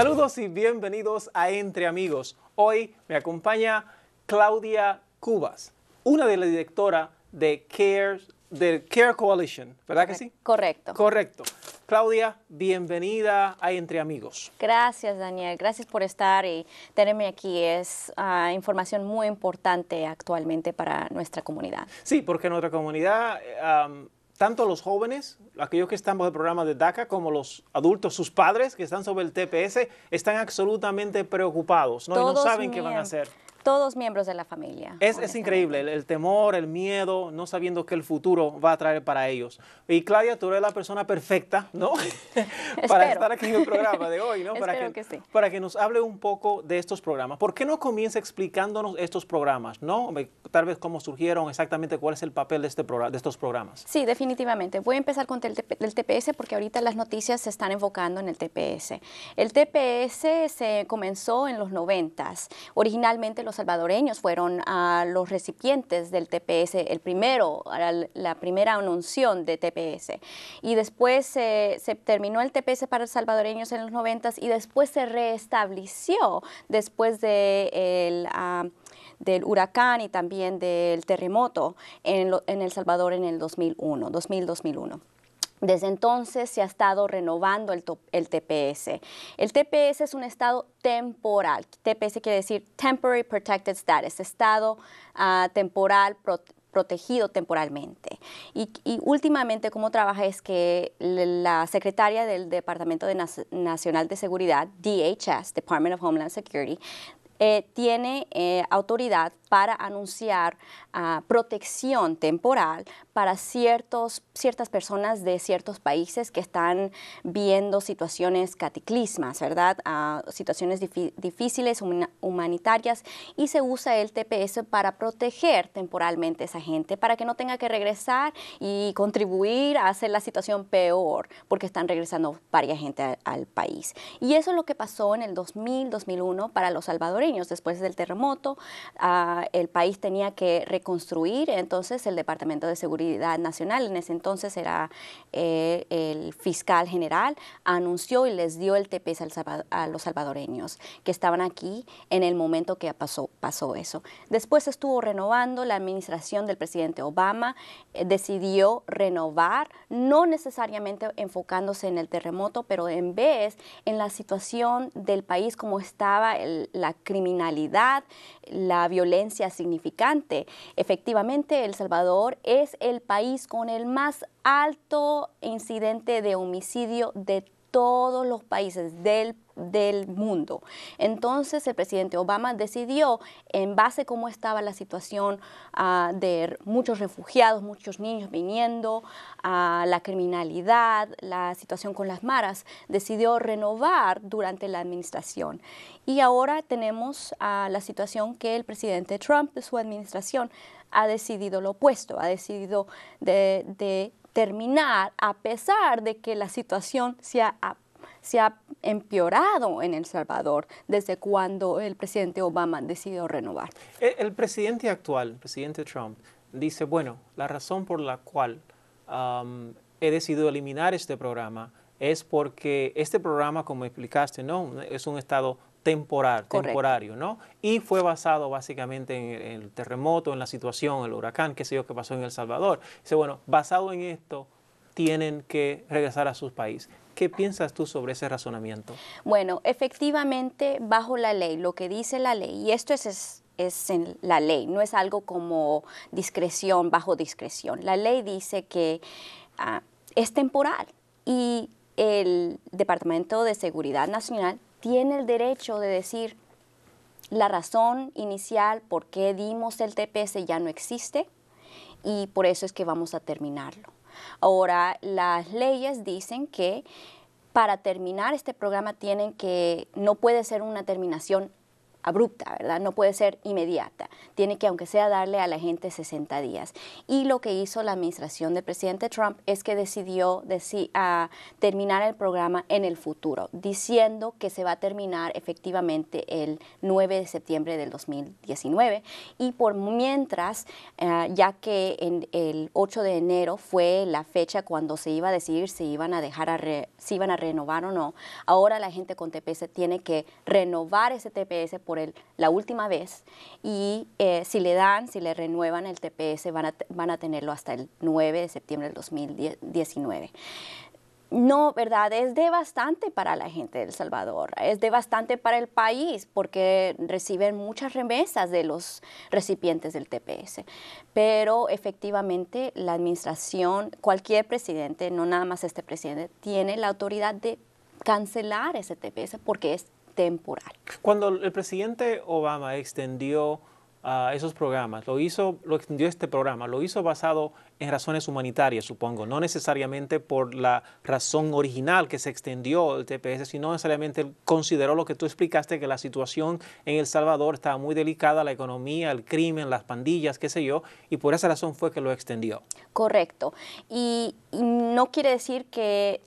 Saludos y bienvenidos a Entre Amigos. Hoy me acompaña Claudia Cubas, una de las directoras de Care, del Care Coalition, ¿verdad que sí? Correcto. Correcto. Claudia, bienvenida a Entre Amigos. Gracias, Daniel. Gracias por estar y tenerme aquí. Es ah, información muy importante actualmente para nuestra comunidad. Sí, porque nuestra comunidad tanto los jóvenes, aquellos que están bajo el programa de DACA, como los adultos, sus padres que están sobre el TPS, están absolutamente preocupados ¿no? y no saben qué van a hacer todos miembros de la familia. Es, increíble, el, temor, el miedo, no sabiendo qué el futuro va a traer para ellos. Y Claudia, tú eres la persona perfecta, ¿no? para estar aquí en el programa de hoy, ¿no? para, que, sí. para que nos hable un poco de estos programas. ¿Por qué no comienza explicándonos estos programas, ¿no? Tal vez cómo surgieron, exactamente cuál es el papel de, este de estos programas. Sí, definitivamente. Voy a empezar con el, TPS porque ahorita las noticias se están enfocando en el TPS. El TPS se comenzó en los 90. Originalmente los salvadoreños fueron a los recipientes del TPS, el primero, la primera anunción de TPS. Y después se terminó el TPS para salvadoreños en los 90 y después se reestableció después de ah, del huracán y también del terremoto en, en El Salvador en el 2001, 2000-2001. Desde entonces se ha estado renovando el, TPS. El TPS es un estado temporal. TPS quiere decir Temporary Protected Status, estado ah, temporal protegido temporalmente. Y, últimamente, cómo trabaja es que la secretaria del Departamento de Nacional de Seguridad, DHS, Department of Homeland Security, eh, tiene eh, autoridad para anunciar ah, protección temporal para ciertos, ciertas personas de ciertos países que están viendo situaciones cataclismas, ¿verdad? Ah, situaciones difíciles, humanitarias, y se usa el TPS para proteger temporalmente a esa gente, para que no tenga que regresar y contribuir a hacer la situación peor, porque están regresando varias gente al, país. Y eso es lo que pasó en el 2000-2001 para los salvadoreños después del terremoto. Ah, el país tenía que reconstruir, entonces el Departamento de Seguridad Nacional, en ese entonces era eh, el fiscal general, anunció y les dio el TPS a los salvadoreños que estaban aquí en el momento que pasó, eso. Después estuvo renovando, la administración del presidente Obama eh, decidió renovar, no necesariamente enfocándose en el terremoto, pero en vez en la situación del país como estaba, la criminalidad, la violencia significante. Efectivamente, El Salvador es el país con el más alto incidente de homicidio de todos los países del país del mundo. Entonces el presidente Obama decidió, en base a cómo estaba la situación ah, de muchos refugiados, muchos niños viniendo, ah, la criminalidad, la situación con las maras, decidió renovar durante la administración. Y ahora tenemos ah, la situación que el presidente Trump de su administración ha decidido lo opuesto, ha decidido de, terminar a pesar de que la situación sea se ha empeorado en El Salvador desde cuando el presidente Obama decidió renovar. Eh, el, presidente actual, el presidente Trump, dice, bueno, la razón por la cual he decidido eliminar este programa es porque este programa, como explicaste, ¿no? es un estado temporal, temporario, ¿no? Y fue basado básicamente en, el terremoto, en la situación, el huracán, qué sé yo, que pasó en El Salvador. Dice, bueno, basado en esto, tienen que regresar a sus países. ¿Qué piensas tú sobre ese razonamiento? Bueno, efectivamente, bajo la ley, lo que dice la ley, y esto es, es, en la ley, no es algo como discreción bajo discreción. La ley dice que ah, es temporal y el Departamento de Seguridad Nacional tiene el derecho de decir la razón inicial por qué dimos el TPS ya no existe y por eso es que vamos a terminarlo. Ahora, las leyes dicen que para terminar este programa tienen que, no puede ser una terminación abrupta, ¿verdad? No puede ser inmediata. Tiene que, aunque sea, darle a la gente 60 días. Y lo que hizo la administración del presidente Trump es que decidió terminar el programa en el futuro, diciendo que se va a terminar efectivamente el 9 de septiembre del 2019. Y por mientras, eh, ya que en el 8 de enero fue la fecha cuando se iba a decidir si iban a dejar a si iban a renovar o no, ahora la gente con TPS tiene que renovar ese TPS por la última vez y eh, si le dan, si le renuevan el TPS, van a, van a tenerlo hasta el 9 de septiembre del 2019. No, ¿verdad? Es de bastante para la gente de El Salvador, es de bastante para el país porque reciben muchas remesas de los recipientes del TPS. Pero efectivamente la administración, cualquier presidente, no nada más este presidente, tiene la autoridad de cancelar ese TPS porque es temporal. Cuando el presidente Obama extendió ah, esos programas, lo hizo, lo extendió este programa, lo hizo basado en razones humanitarias, supongo, no necesariamente por la razón original que se extendió el TPS, sino necesariamente consideró lo que tú explicaste, que la situación en El Salvador estaba muy delicada, la economía, el crimen, las pandillas, qué sé yo, y por esa razón fue que lo extendió. Correcto. y no quiere decir que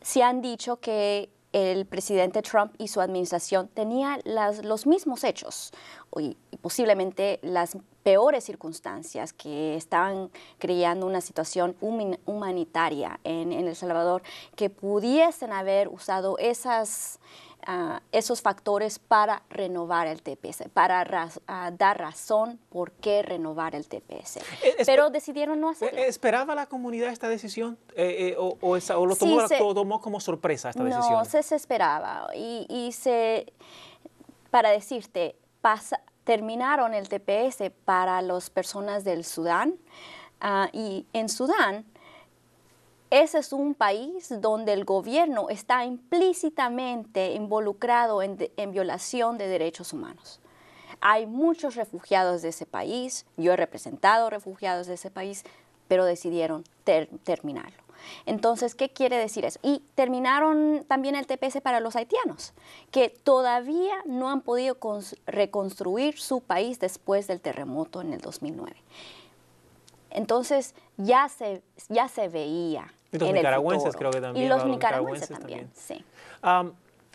se han dicho que el presidente Trump y su administración tenían las, los mismos hechos y, posiblemente las peores circunstancias que estaban creando una situación humanitaria en, en El Salvador, que pudiesen haber usado esas Ah, esos factores para renovar el TPS, para ah, dar razón por qué renovar el TPS. Eh, Pero decidieron no hacerlo. Eh, ¿Esperaba la comunidad esta decisión eh, o, o, lo tomó, como sorpresa esta decisión? No, se, esperaba y, se, para decirte, terminaron el TPS para las personas del Sudán ah, y en Sudán ese es un país donde el gobierno está implícitamente involucrado en, violación de derechos humanos. Hay muchos refugiados de ese país, yo he representado refugiados de ese país, pero decidieron terminarlo. Entonces, ¿qué quiere decir eso? Y terminaron también el TPS para los haitianos, que todavía no han podido reconstruir su país después del terremoto en el 2009. Entonces, ya ya se veía y los nicaragüenses creo que también. Y los nicaragüenses, también, sí.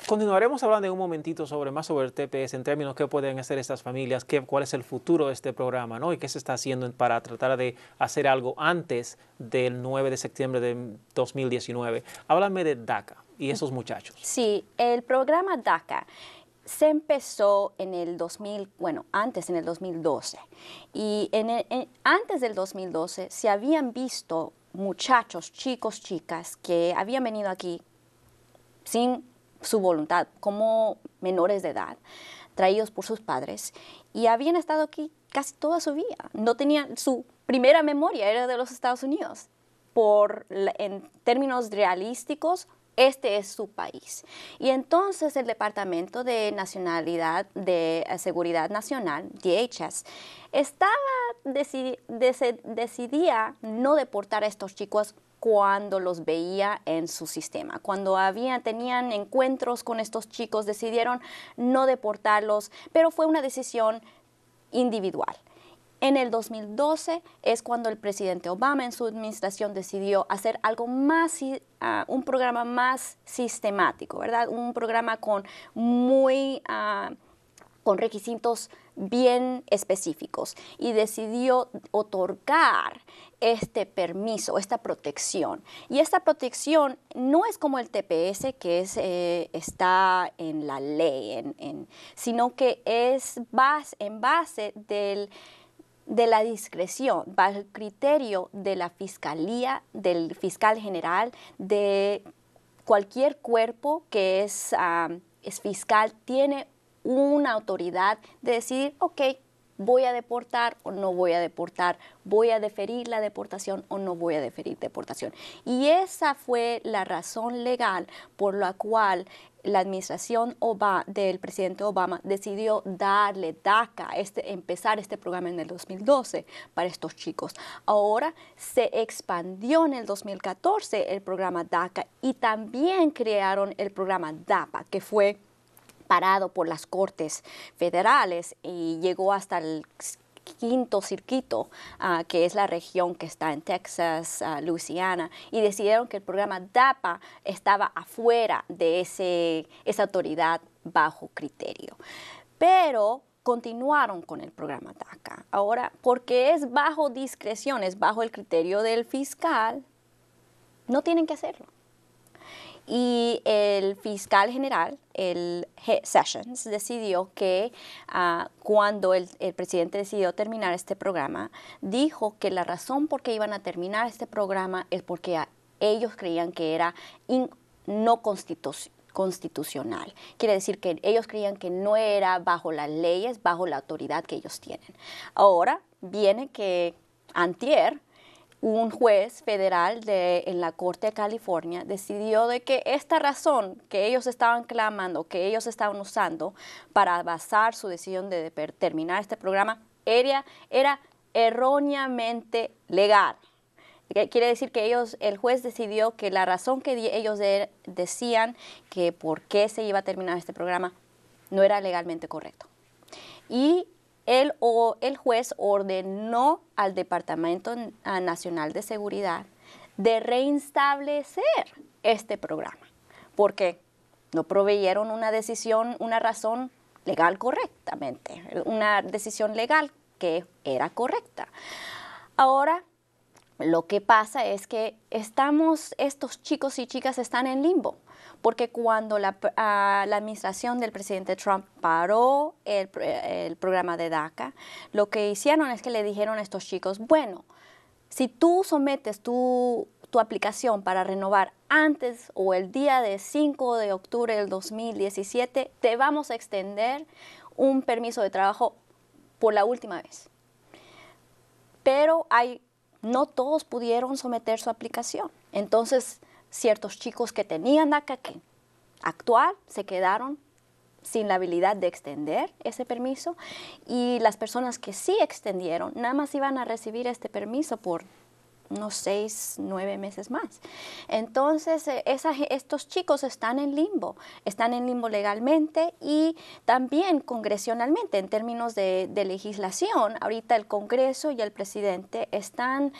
continuaremos hablando en un momentito sobre más sobre el TPS, en términos qué pueden hacer estas familias, qué, cuál es el futuro de este programa, ¿no? Y qué se está haciendo para tratar de hacer algo antes del 9 de septiembre de 2019. Háblame de DACA y esos muchachos. Sí, el programa DACA se empezó en el 2000, bueno, antes en el 2012. Y en en, antes del 2012 se habían visto muchachos, chicos, chicas que habían venido aquí sin su voluntad, como menores de edad, traídos por sus padres, y habían estado aquí casi toda su vida. No tenían su primera memoria, era de los Estados Unidos. Por, en términos realísticos, este es su país. Y entonces el Departamento de Nacionalidad de eh, Seguridad Nacional, DHS, estaba decidía no deportar a estos chicos cuando los veía en su sistema. Cuando tenían encuentros con estos chicos, decidieron no deportarlos, pero fue una decisión individual. En el 2012 es cuando el presidente Obama en su administración decidió hacer algo más, ah, un programa más sistemático, ¿verdad? Un programa con muy, ah, con requisitos bien específicos y decidió otorgar este permiso, esta protección. Y esta protección no es como el TPS que es, eh, está en la ley, en, sino que es en base del de la discreción, bajo el criterio de la fiscalía, del fiscal general, de cualquier cuerpo que es, es fiscal, tiene una autoridad de decidir, ok, voy a deportar o no voy a deportar, voy a deferir la deportación o no voy a deferir deportación. Y esa fue la razón legal por la cual la administración Obama, del presidente Obama decidió darle DACA, este, empezar este programa en el 2012 para estos chicos. Ahora se expandió en el 2014 el programa DACA y también crearon el programa DAPA, que fue parado por las cortes federales y llegó hasta el quinto circuito, ah, que es la región que está en Texas, uh, ah, Luisiana, y decidieron que el programa DAPA estaba afuera de ese, esa autoridad bajo criterio. Pero continuaron con el programa DACA. Ahora, porque es bajo discreción, es bajo el criterio del fiscal, no tienen que hacerlo y el fiscal general, el Sessions, decidió que ah, cuando el, presidente decidió terminar este programa, dijo que la razón por qué iban a terminar este programa es porque ellos creían que era no constitucional. Quiere decir que ellos creían que no era bajo las leyes, bajo la autoridad que ellos tienen. Ahora viene que Antier un juez federal de, en la Corte de California decidió de que esta razón que ellos estaban clamando, que ellos estaban usando para basar su decisión de, terminar este programa, era, erróneamente legal. Quiere decir que ellos, el juez decidió que la razón que ellos decían que por qué se iba a terminar este programa no era legalmente correcto. Y el, o, el juez ordenó al Departamento Nacional de Seguridad de reinstablecer este programa, porque no proveyeron una decisión, una razón legal correctamente, una decisión legal que era correcta. Ahora lo que pasa es que estamos, estos chicos y chicas están en limbo, porque cuando la, ah, administración del presidente Trump paró el, eh, el, programa de DACA, lo que hicieron es que le dijeron a estos chicos, bueno, si tú sometes tu, aplicación para renovar antes o el día de 5 de octubre del 2017, te vamos a extender un permiso de trabajo por la última vez. Pero hay no todos pudieron someter su aplicación. Entonces, ciertos chicos que tenían acá que actuar se quedaron sin la habilidad de extender ese permiso y las personas que sí extendieron nada más iban a recibir este permiso por unos seis, nueve meses más. Entonces, eh, estos chicos están en limbo, están en limbo legalmente y también congresionalmente, en términos de, legislación. Ahorita el Congreso y el presidente están,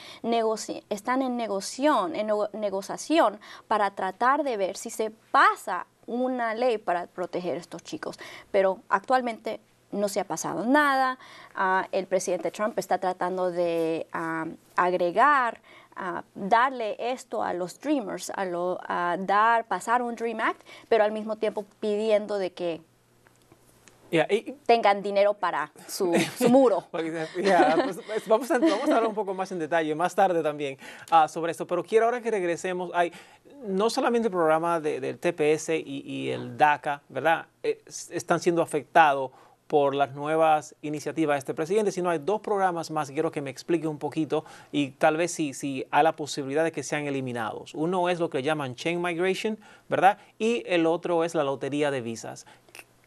están en, en negociación para tratar de ver si se pasa una ley para proteger a estos chicos, pero actualmente no se ha pasado nada, ah, el presidente Trump está tratando de ah, agregar, ah, darle esto a los Dreamers, a, lo, dar, pasar un Dream Act, pero al mismo tiempo pidiendo de que tengan dinero para su, muro. Pues, pues, vamos, a, hablar un poco más en detalle más tarde también sobre esto, pero quiero ahora que regresemos. Hay no solamente el programa del TPS y, el DACA, ¿verdad? están siendo afectados por las nuevas iniciativas de este presidente, sino hay dos programas más que quiero que me explique un poquito y tal vez si, si hay la posibilidad de que sean eliminados. Uno es lo que llaman Chain Migration, ¿verdad? Y el otro es la lotería de visas.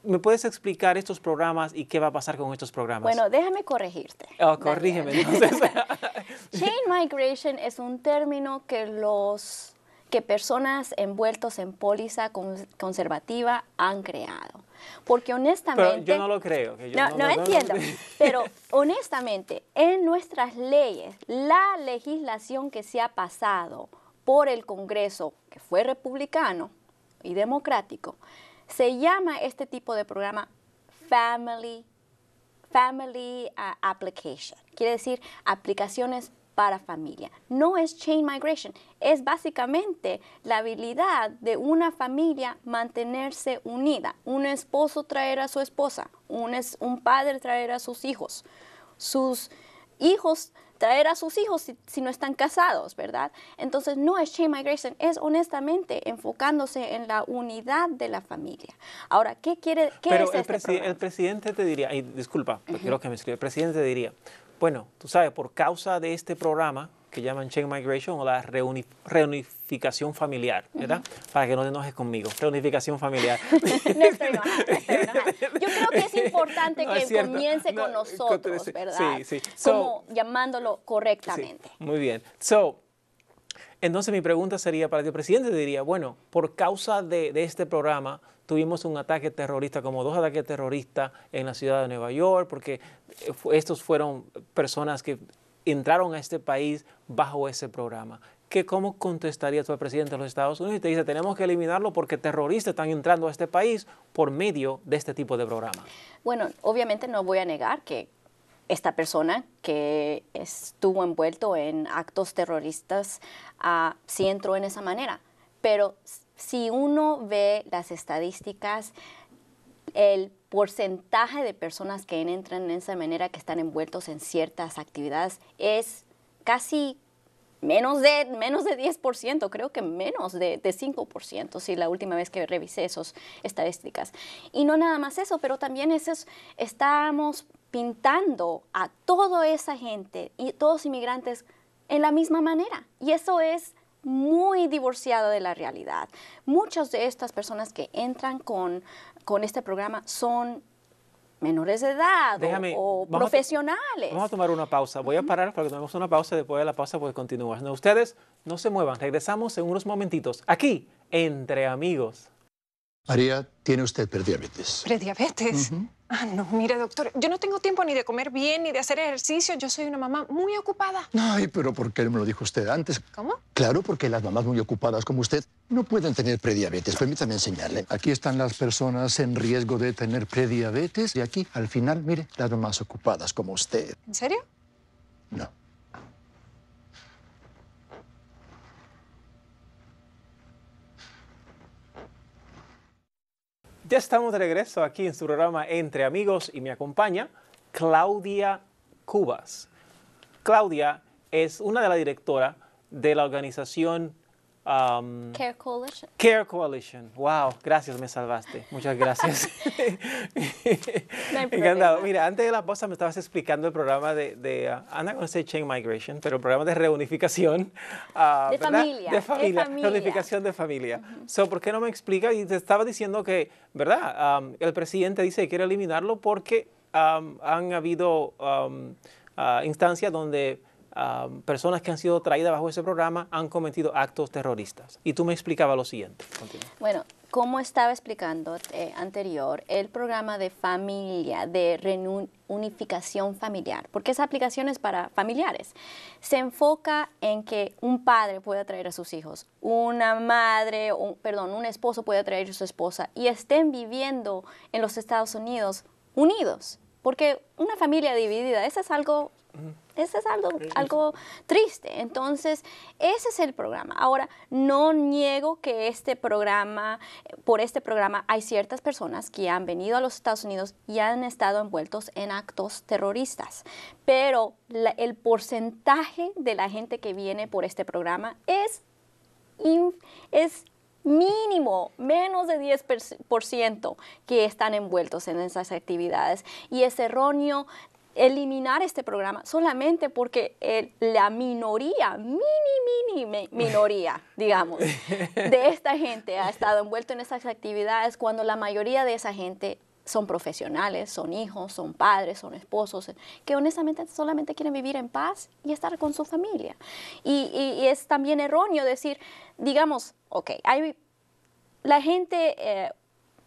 ¿Me puedes explicar estos programas y qué va a pasar con estos programas? Bueno, déjame corregirte. Oh, corrígeme Chain Migration es un término que los que personas envueltos en póliza conservativa han creado. Porque honestamente... Pero yo no lo creo. no, entiendo. Pero honestamente, en nuestras leyes, la legislación que se ha pasado por el Congreso, que fue republicano y democrático, se llama este tipo de programa Family, family uh, Application. Quiere decir aplicaciones para familia. No es chain migration, es básicamente la habilidad de una familia mantenerse unida. Un esposo traer a su esposa, un, es, un padre traer a sus hijos, sus hijos traer a sus hijos si, no están casados, ¿verdad? Entonces no es chain migration, es honestamente enfocándose en la unidad de la familia. Ahora, ¿qué quiere qué es el, este el presidente te diría, disculpa, lo que me escribe, el presidente te diría, bueno, tú sabes, por causa de este programa que llaman Chain Migration o la reunificación familiar, ¿verdad? Para que no te enojes conmigo, reunificación familiar. no Yo creo que es importante que comience con nosotros, ¿verdad? Sí, sí. Como llamándolo correctamente. muy bien. So, entonces mi pregunta sería para el presidente diría, bueno, por causa de, este programa tuvimos un ataque terrorista, como dos ataques terroristas en la ciudad de Nueva York, porque eh, estos fueron personas que entraron a este país bajo ese programa. ¿Qué, ¿Cómo contestaría tu presidente de los Estados Unidos y te dice, tenemos que eliminarlo porque terroristas están entrando a este país por medio de este tipo de programa? Bueno, obviamente no voy a negar que esta persona que estuvo envuelto en actos terroristas ah, sí entró en esa manera. Pero si uno ve las estadísticas, el porcentaje de personas que entran en esa manera, que están envueltos en ciertas actividades, es casi menos de, menos de 10%, creo que menos de, de 5%, si la última vez que revisé esas estadísticas. Y no nada más eso, pero también eso estamos pintando a toda esa gente y todos inmigrantes en la misma manera. Y eso es muy divorciado de la realidad. Muchas de estas personas que entran con, este programa son menores de edad o, profesionales. vamos a tomar una pausa. Voy a parar para que tomemos una pausa. Después de la pausa, pues continuar. ustedes no se muevan. Regresamos en unos momentitos aquí, entre amigos. María, tiene usted prediabetes. ¿Prediabetes? Ah, no, mire, doctor, yo no tengo tiempo ni de comer bien ni de hacer ejercicio. Yo soy una mamá muy ocupada. Ay, pero ¿por qué no me lo dijo usted antes? ¿Cómo? Claro, porque las mamás muy ocupadas como usted no pueden tener prediabetes. Permítame enseñarle. Aquí están las personas en riesgo de tener prediabetes y aquí, al final, mire, las mamás ocupadas como usted. ¿En serio? No. Ya estamos de regreso aquí en su programa Entre Amigos y me acompaña Claudia Cubas. Claudia es una de las directoras de la organización Um, Care Coalition. Care Coalition. Wow, gracias, me salvaste. Muchas gracias. Encantado. Mira, antes de la pausa me estabas explicando el programa de, de uh, I'm not chain migration, pero el programa de reunificación. Uh, de, familia, de, familia, Reunificación de familia. ¿por qué no me explicas? Y te estaba diciendo que, ¿verdad? Um, el presidente dice que quiere eliminarlo porque um, han habido uh, instancias donde personas que han sido traídas bajo ese programa han cometido actos terroristas. Y tú me explicabas lo siguiente. Bueno, como estaba explicando eh, anterior, el programa de familia, de reunificación familiar, porque esa aplicación es para familiares, se enfoca en que un padre pueda traer a sus hijos, una madre, un, perdón, un esposo puede traer a su esposa y estén viviendo en los Estados Unidos unidos, porque una familia dividida, eso es algo eso es algo, triste. Entonces, ese es el programa. Ahora, no niego que este programa, por este programa, hay ciertas personas que han venido a los Estados Unidos y han estado envueltos en actos terroristas. Pero el porcentaje de la gente que viene por este programa es, es mínimo menos de 10% que están envueltos en esas actividades. Y es erróneo eliminar este programa solamente porque eh, la minoría, mini, mini minoría, digamos, de esta gente ha estado envuelto en estas actividades cuando la mayoría de esa gente son profesionales, son hijos, son padres, son esposos, que honestamente solamente quieren vivir en paz y estar con su familia. Y, es también erróneo decir, digamos, ok, hay, la gente eh,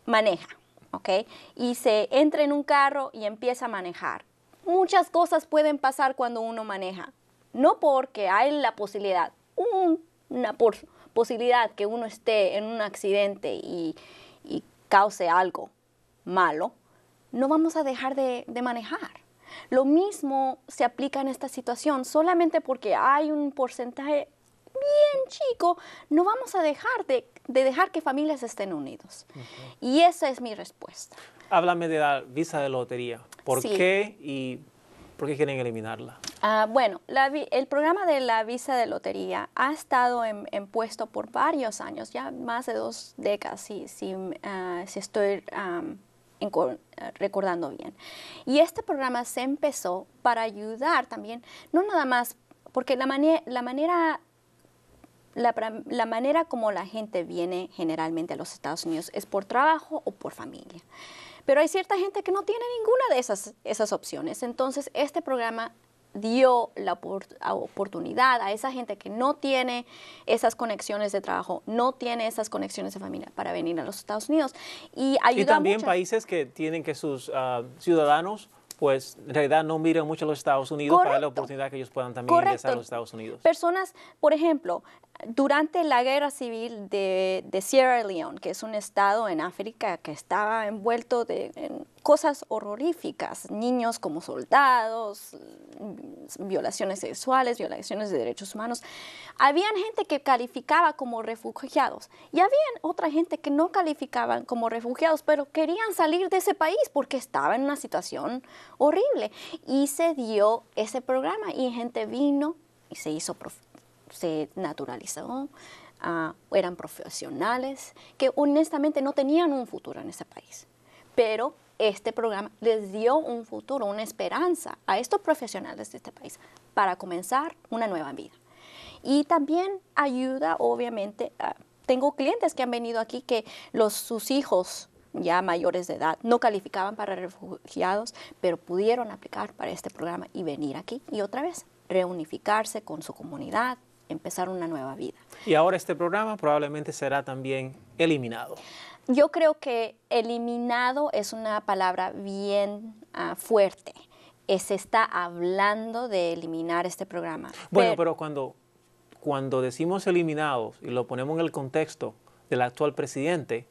maneja, ok, y se entra en un carro y empieza a manejar. Muchas cosas pueden pasar cuando uno maneja. No porque hay la posibilidad, una posibilidad que uno esté en un accidente y, cause algo malo, no vamos a dejar de, manejar. Lo mismo se aplica en esta situación, solamente porque hay un porcentaje bien chico, no vamos a dejar de, dejar que familias estén unidos. Y esa es mi respuesta. Háblame de la visa de lotería. ¿Por qué y por qué quieren eliminarla? Ah, bueno, la, el programa de la visa de lotería ha estado en, puesto por varios años, ya más de dos décadas, si, si, ah, si estoy ah, recordando bien. Y este programa se empezó para ayudar también, no nada más, porque la, manera, la manera la, manera como la gente viene generalmente a los Estados Unidos es por trabajo o por familia. Pero hay cierta gente que no tiene ninguna de esas, esas opciones. Entonces, este programa dio la oportunidad a esa gente que no tiene esas conexiones de trabajo, no tiene esas conexiones de familia para venir a los Estados Unidos. Y, también países que tienen que sus ah, ciudadanos pues en realidad no miran mucho a los Estados Unidos para la oportunidad que ellos puedan también ingresar a los Estados Unidos. Personas, por ejemplo, durante la guerra civil de, Sierra Leone, que es un estado en África que estaba envuelto de, en cosas horroríficas, niños como soldados, mm, violaciones sexuales, violaciones de derechos humanos, habían gente que calificaba como refugiados y había otra gente que no calificaban como refugiados, pero querían salir de ese país porque estaba en una situación horrible. Y se dio ese programa y gente vino y se hizo profesional se naturalizó, ah, eran profesionales que honestamente no tenían un futuro en ese país. Pero este programa les dio un futuro, una esperanza a estos profesionales de este país para comenzar una nueva vida. Y también ayuda, obviamente, tengo clientes que han venido aquí que los, sus hijos ya mayores de edad no calificaban para refugiados, pero pudieron aplicar para este programa y venir aquí y otra vez reunificarse con su comunidad, empezar una nueva vida. Y ahora este programa probablemente será también eliminado. Yo creo que eliminado es una palabra bien ah, fuerte. Eh, se está hablando de eliminar este programa. Bueno, pero, cuando, cuando decimos eliminados y lo ponemos en el contexto del actual presidente,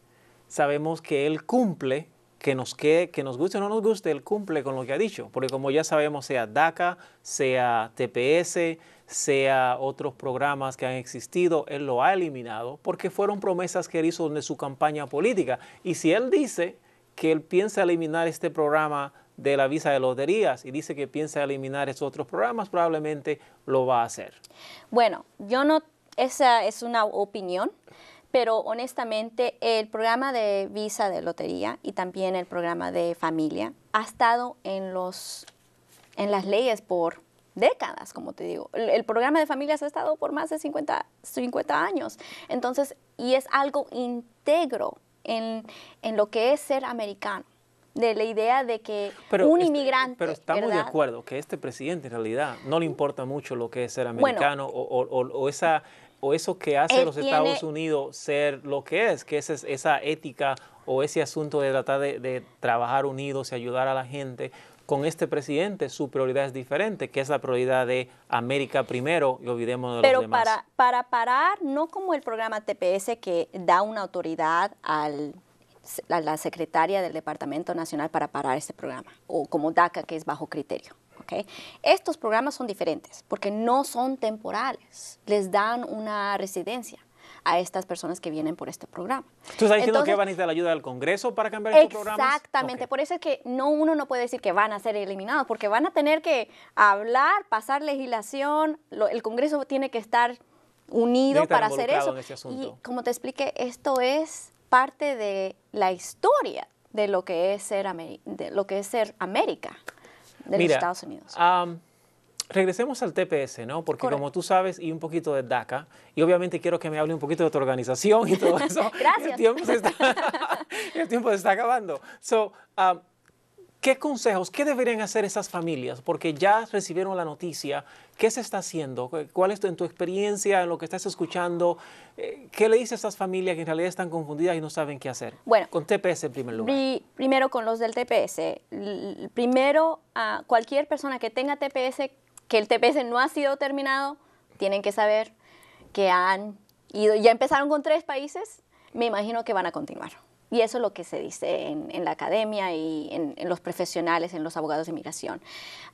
sabemos que él cumple que nos, quede, que nos guste o no nos guste, él cumple con lo que ha dicho. Porque como ya sabemos, sea DACA, sea TPS, sea otros programas que han existido, él lo ha eliminado porque fueron promesas que él hizo de su campaña política. Y si él dice que él piensa eliminar este programa de la visa de loterías y dice que piensa eliminar esos otros programas, probablemente lo va a hacer. Bueno, yo no, esa es una opinión pero honestamente el programa de visa de lotería y también el programa de familia ha estado en, los, en las leyes por décadas, como te digo. El, programa de familias ha estado por más de 50, 50 años. Entonces, y es algo íntegro en lo que es ser americano de la idea de que un este, inmigrante... Pero estamos de acuerdo que este presidente en realidad no le importa mucho lo que es ser americano o, esa, o eso que hace los Estados Unidos ser lo que es, que es esa ética o ese asunto de tratar de, trabajar unidos y ayudar a la gente con este presidente su prioridad es diferente, que es la prioridad de América primero y olvidemos de Pero para parar, no como el programa TPS que da una autoridad al la secretaria del Departamento Nacional para parar este programa, o como DACA, que es bajo criterio. Okay. Estos programas son diferentes porque no son temporales, les dan una residencia a estas personas que vienen por este programa. ¿Tú estás diciendo que van a necesitar la ayuda del Congreso para cambiar estos programas? Exactamente, por eso es que no, uno no puede decir que van a ser eliminados, porque van a tener que hablar, pasar legislación, el Congreso tiene que estar unido para hacer eso. y como te expliqué, esto es parte de la historia de lo que es ser, lo que es ser América de los Estados Unidos. regresemos al TPS, ¿no? Porque como tú sabes, y un poquito de DACA, y obviamente quiero que me hable un poquito de tu organización y todo eso. Gracias. El tiempo se está, acabando. So, ¿Qué consejos, qué deberían hacer esas familias? Porque ya recibieron la noticia. ¿Qué se está haciendo? ¿Cuál es tu, en tu experiencia, en lo que estás escuchando? Eh, ¿Qué le dice a esas familias que en realidad están confundidas y no saben qué hacer? Bueno. Con TPS en primer lugar. primero con los del TPS. primero, a cualquier persona que tenga TPS, que el TPS no ha sido terminado, tienen que saber que han ido, ya empezaron con tres países, me imagino que van a continuar. Y eso es lo que se dice en, la academia y en, los profesionales, en los abogados de inmigración.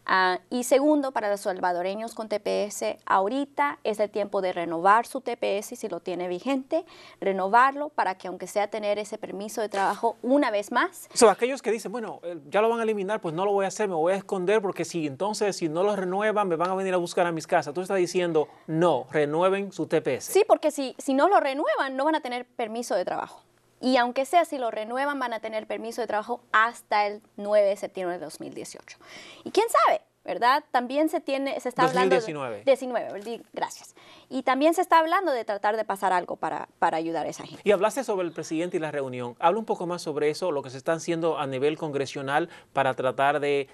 Ah, y segundo, para los salvadoreños con TPS, ahorita es el tiempo de renovar su TPS, y si lo tiene vigente, renovarlo para que aunque sea tener ese permiso de trabajo una vez más. Son aquellos que dicen, bueno, eh, ya lo van a eliminar, pues no lo voy a hacer, me voy a esconder porque si entonces, si no lo renuevan, me van a venir a buscar a mis casas. Tú estás diciendo, no, renueven su TPS. Sí, porque si, si no lo renuevan, no van a tener permiso de trabajo. Y aunque sea, si lo renuevan, van a tener permiso de trabajo hasta el 9 de septiembre de 2018. Y quién sabe, ¿verdad? También se tiene, se está hablando... 19. 19, gracias. Y también se está hablando de tratar de pasar algo para, para ayudar a esa gente. Y hablaste sobre el presidente y la reunión. Habla un poco más sobre eso, lo que se está haciendo a nivel congresional para tratar de,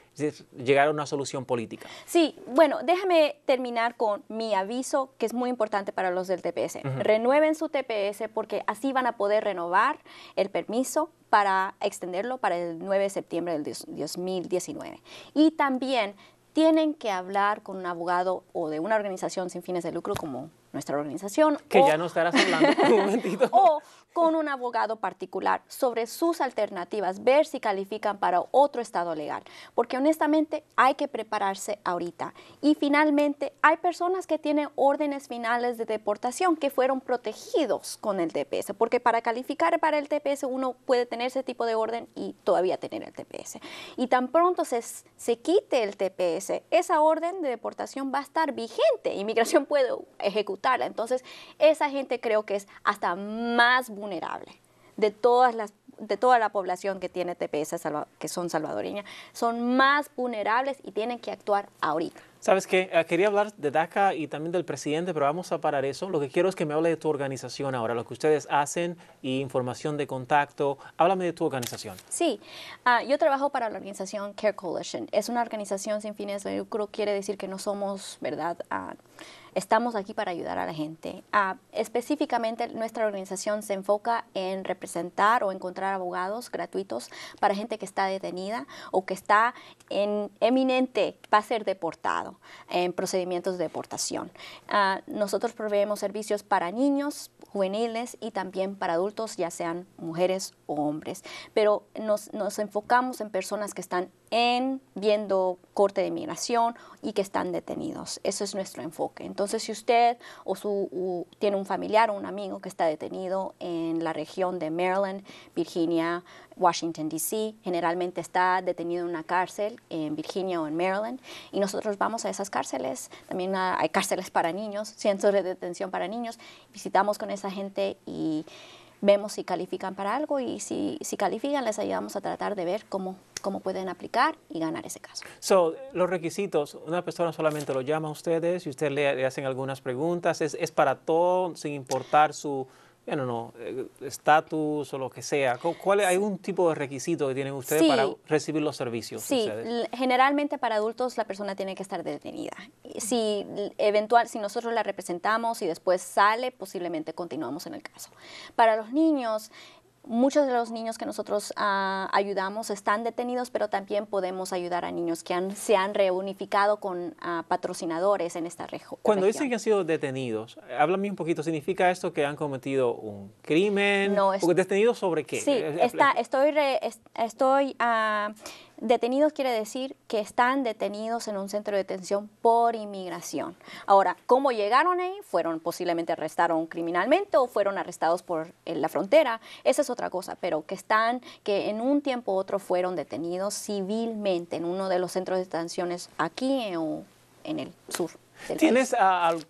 llegar a una solución política. Sí, bueno, déjame terminar con mi aviso, que es muy importante para los del TPS. Renueven su TPS porque así van a poder renovar el permiso para extenderlo para el 9 de septiembre del 2019. Y también tienen que hablar con un abogado o de una organización sin fines de lucro como nuestra organización. Que ya no estarás hablando un momentito. O con un abogado particular sobre sus alternativas, ver si califican para otro estado legal. Porque honestamente hay que prepararse ahorita. Y finalmente, hay personas que tienen órdenes finales de deportación que fueron protegidos con el TPS. Porque para calificar para el TPS uno puede tener ese tipo de orden y todavía tener el TPS. Y tan pronto se, se quite el TPS, esa orden de deportación va a estar vigente, inmigración puede ejecutarla. Entonces, esa gente creo que es hasta más vulnerable de todas las de toda la población que tiene TPS que son salvadoreñas, son más vulnerables y tienen que actuar ahorita. Sabes que ah, quería hablar de DACA y también del presidente, pero vamos a parar eso. Lo que quiero es que me hable de tu organización ahora, lo que ustedes hacen y información de contacto. Háblame de tu organización. Sí, ah, yo trabajo para la organización Care Coalition. Es una organización sin fines de lucro, quiere decir que no somos, ¿verdad? Ah, Estamos aquí para ayudar a la gente. Ah, específicamente nuestra organización se enfoca en representar o encontrar abogados gratuitos para gente que está detenida o que está en eminente, va a ser deportado en procedimientos de deportación. Ah, nosotros proveemos servicios para niños, juveniles y también para adultos, ya sean mujeres o hombres. Pero nos, enfocamos en personas que están en viendo corte de inmigración y que están detenidos. Eso es nuestro enfoque. Entonces, si usted o su, tiene un familiar o un amigo que está detenido en la región de Maryland, Virginia, Washington, D.C., generalmente está detenido en una cárcel en Virginia o en Maryland, y nosotros vamos a esas cárceles, también hay cárceles para niños, centros de detención para niños, visitamos con esa gente y vemos si califican para algo y si, califican les ayudamos a tratar de ver cómo, cómo pueden aplicar y ganar ese caso. So, los requisitos, una persona solamente lo llama a ustedes y ustedes le, hacen algunas preguntas, es, es para todo sin importar su bueno, no, eh, estatus o lo que sea. ¿Cuál, ¿Hay algún tipo de requisito que tienen ustedes para recibir los servicios? Sí, generalmente para adultos la persona tiene que estar detenida. Si eventual, si nosotros la representamos y después sale, posiblemente continuamos en el caso. Para los niños Muchos de los niños que nosotros ah, ayudamos están detenidos, pero también podemos ayudar a niños que han, se han reunificado con ah, patrocinadores en esta región. Cuando dicen que han sido detenidos, háblame un poquito, ¿significa esto que han cometido un crimen? No. Es, ¿Detenidos sobre qué? Sí, eh, eh, está, eh, estoy, estoy ah, Detenidos quiere decir que están detenidos en un centro de detención por inmigración. Ahora, ¿cómo llegaron ahí? Fueron posiblemente arrestaron criminalmente o fueron arrestados por eh, la frontera. Esa es otra cosa, pero que están, que en un tiempo u otro fueron detenidos civilmente en uno de los centros de detenciones aquí o en el sur. ¿Tienes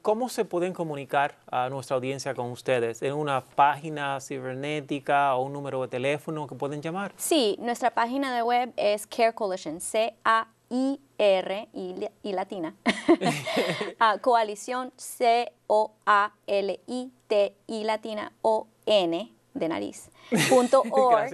cómo se pueden comunicar a nuestra audiencia con ustedes? ¿En una página cibernética o un número de teléfono que pueden llamar? Sí, nuestra página de web es Care Coalition, C-A-I-R y, latina. Ah, coalición C-O-A-L-I-T-I latina O-N de nariz. Punto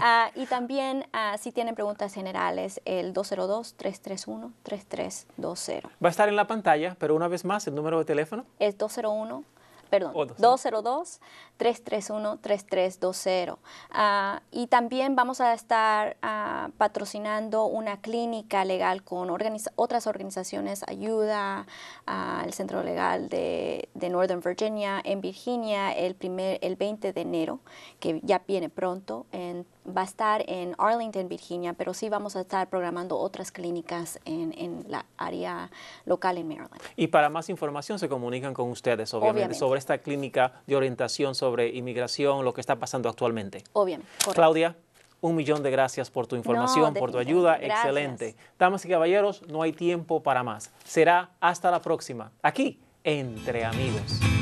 ah, y también, ah, si tienen preguntas generales, el 202-331-3320. Va a estar en la pantalla, pero una vez más, el número de teléfono. Es 201, perdón, 202 331-3320. Ah, y también vamos a estar ah, patrocinando una clínica legal con otras organizaciones, Ayuda, al ah, Centro Legal de, Northern Virginia, en Virginia, el, primer, el 20 de enero, que ya viene pronto. En, va a estar en Arlington, Virginia, pero sí vamos a estar programando otras clínicas en, la área local en Maryland. Y para más información se comunican con ustedes, obviamente, sobre esta clínica de orientación sobre inmigración, lo que está pasando actualmente. Obviamente. bien, Claudia, un millón de gracias por tu información, por tu ayuda. Excelente. Damas y caballeros, no hay tiempo para más. Será hasta la próxima, aquí, entre amigos.